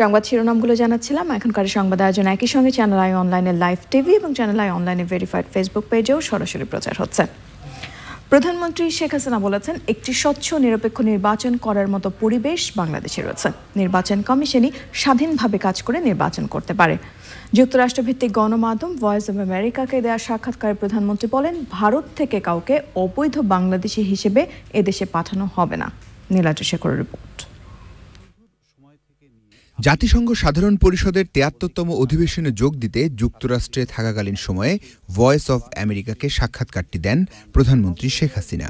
সংবাদ শিরোনামগুলো জানাচ্ছিলাম এখনকার সংবাদ আয়োজন একই সঙ্গে চ্যানেল আই অনলাইনে লাইভ টিভি এবং চ্যানেল আই অনলাইনে ভেরিফাইড ফেসবুক পেজেও সরাসরি প্রচার হচ্ছে প্রধানমন্ত্রী শেখ হাসিনা বলেছেন একটি স্বচ্ছ নিরপেক্ষ নির্বাচন করার মতো পরিবেশ বাংলাদেশে রয়েছে নির্বাচন কমিশনই স্বাধীনভাবে কাজ করে নির্বাচন করতে পারে যুক্তরাষ্ট্রভিত্তিক গণমাধ্যম ভয়েস অব আমেরিকাকে দেওয়া সাক্ষাৎকারে প্রধানমন্ত্রী বলেন ভারত থেকে কাউকে অবৈধ বাংলাদেশি হিসেবে এদেশে পাঠানো হবে না নীলাদ্রি শেখরের রিপোর্ট জাতিসংঘ সাধারণ পরিষদের তিয়াত্তরতম অধিবেশনে যোগ দিতে যুক্তরাষ্ট্রে থাকাকালীন সময়ে ভয়েস অব আমেরিকাকে সাক্ষাৎকারটি দেন প্রধানমন্ত্রী শেখ হাসিনা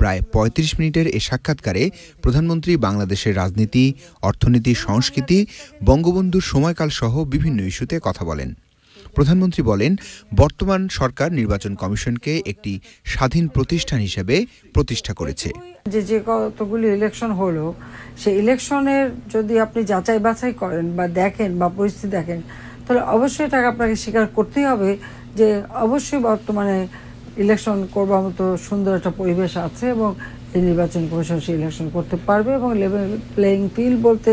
প্রায় ৩৫ মিনিটের এ সাক্ষাৎকারে প্রধানমন্ত্রী বাংলাদেশের রাজনীতি অর্থনীতি সংস্কৃতি বঙ্গবন্ধুর সময়কাল সহ বিভিন্ন ইস্যুতে কথা বলেন প্রধানমন্ত্রী বলেন বর্তমান সরকার নির্বাচন কমিশনকে একটি স্বাধীন প্রতিষ্ঠান হিসেবে প্রতিষ্ঠা করেছে যে যে কতগুলি ইলেকশন হলো সেই ইলেকশনের যদি আপনি যাচাই বাছাই করেন বা দেখেন বা পরিস্থিতি দেখেন তাহলে অবশ্যই এটাকে আপনাকে স্বীকার করতেই হবে যে অবশ্যই বর্তমানে ইলেকশন করবার মতো সুন্দর একটা পরিবেশ আছে এবং এই নির্বাচন কমিশন সে ইলেকশন করতে পারবে এবং লেভেল প্লেয়িং ফিল্ড বলতে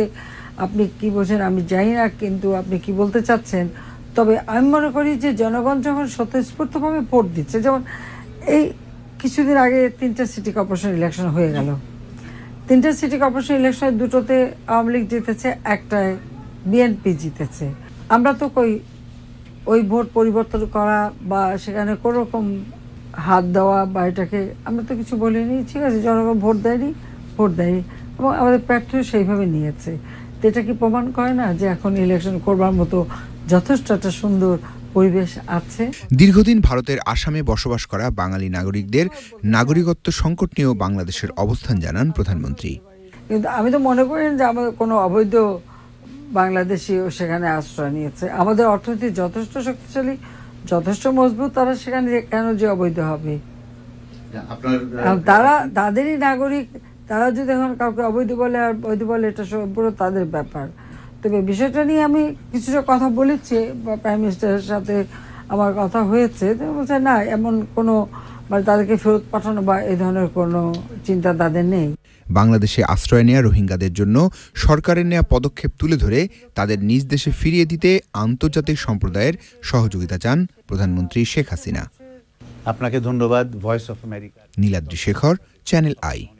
আপনি কি বোঝেন আমি জানি না কিন্তু আপনি কি বলতে চাচ্ছেন তবে আমি মনে করি যে জনগণ যখন স্বতঃস্ফূর্তভাবে ভোট দিচ্ছে যেমন এই কিছুদিন আগে তিনটা সিটি কর্পোরেশন ইলেকশন হয়ে গেল তিনটা সিটি কর্পোরেশন ইলেকশনে দুটোতে আওয়ামী লীগ জিতেছে একটায় বিএনপি জিতেছে আমরা তো কই ওই ভোট পরিবর্তন করা বা সেখানে কোনোরকম হাত দেওয়া বা এটাকে আমরা তো কিছু বলিনি ঠিক আছে জনগণ ভোট দেয়নি ভোট দেয়নি এবং আমাদের প্রার্থীও সেইভাবে নিয়েছে তো এটা কি প্রমাণ করে না যে এখন ইলেকশন করবার মতো যথেষ্ট একটা সুন্দর পরিবেশ আছে দীর্ঘদিন ভারতের আসামে বসবাস করা বাঙালি নাগরিকদের নাগরিকত্ব সংকট নিয়েও বাংলাদেশের অবস্থান জানান প্রধানমন্ত্রী কিন্তু আমি তো মনে করি যে আমাদের কোনো অবৈধ বাংলাদেশি সেখানে আশ্রয় নিয়েছে আমাদের অর্থনীতি যথেষ্ট শক্তিশালী যথেষ্ট মজবুত তারা সেখানে কেন যে অবৈধ হবে তারা তাদেরই নাগরিক তারা যদি এখন কাউকে অবৈধ বলে আর বৈধ বলে এটা সব তাদের ব্যাপার তবে বিষয়টা নিয়ে আমি কিছুটা কথা বলেছি বা প্রাইম মিনিস্টারের সাথে আমার কথা হয়েছে বলছে না এমন কোনো মানে তাদেরকে ফেরত পাঠানো বা এই ধরনের কোনো চিন্তা তাদের নেই বাংলাদেশে আশ্রয় নেওয়া রোহিঙ্গাদের জন্য সরকারের নেওয়া পদক্ষেপ তুলে ধরে তাদের নিজ দেশে ফিরিয়ে দিতে আন্তর্জাতিক সম্প্রদায়ের সহযোগিতা চান প্রধানমন্ত্রী শেখ হাসিনা আপনাকে ধন্যবাদ voice of America Niladri Shekhar channel I